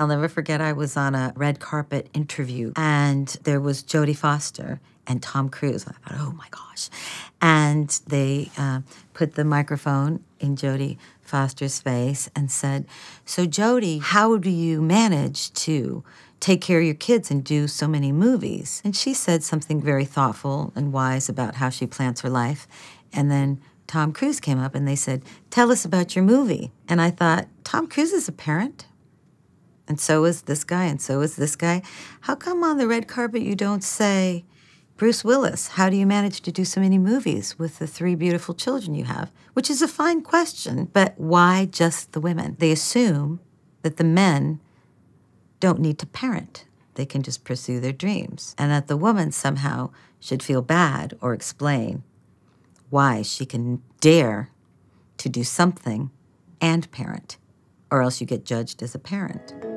I'll never forget I was on a red carpet interview and there was Jodie Foster and Tom Cruise. I thought, oh my gosh. And they uh, put the microphone in Jodie Foster's face and said, So, Jodie, how do you manage to take care of your kids and do so many movies? And she said something very thoughtful and wise about how she plans her life. And then Tom Cruise came up and they said, Tell us about your movie. And I thought, Tom Cruise is a parent and so is this guy, and so is this guy. How come on the red carpet you don't say, Bruce Willis, how do you manage to do so many movies with the three beautiful children you have? Which is a fine question, but why just the women? They assume that the men don't need to parent, they can just pursue their dreams, and that the woman somehow should feel bad or explain why she can dare to do something and parent, or else you get judged as a parent.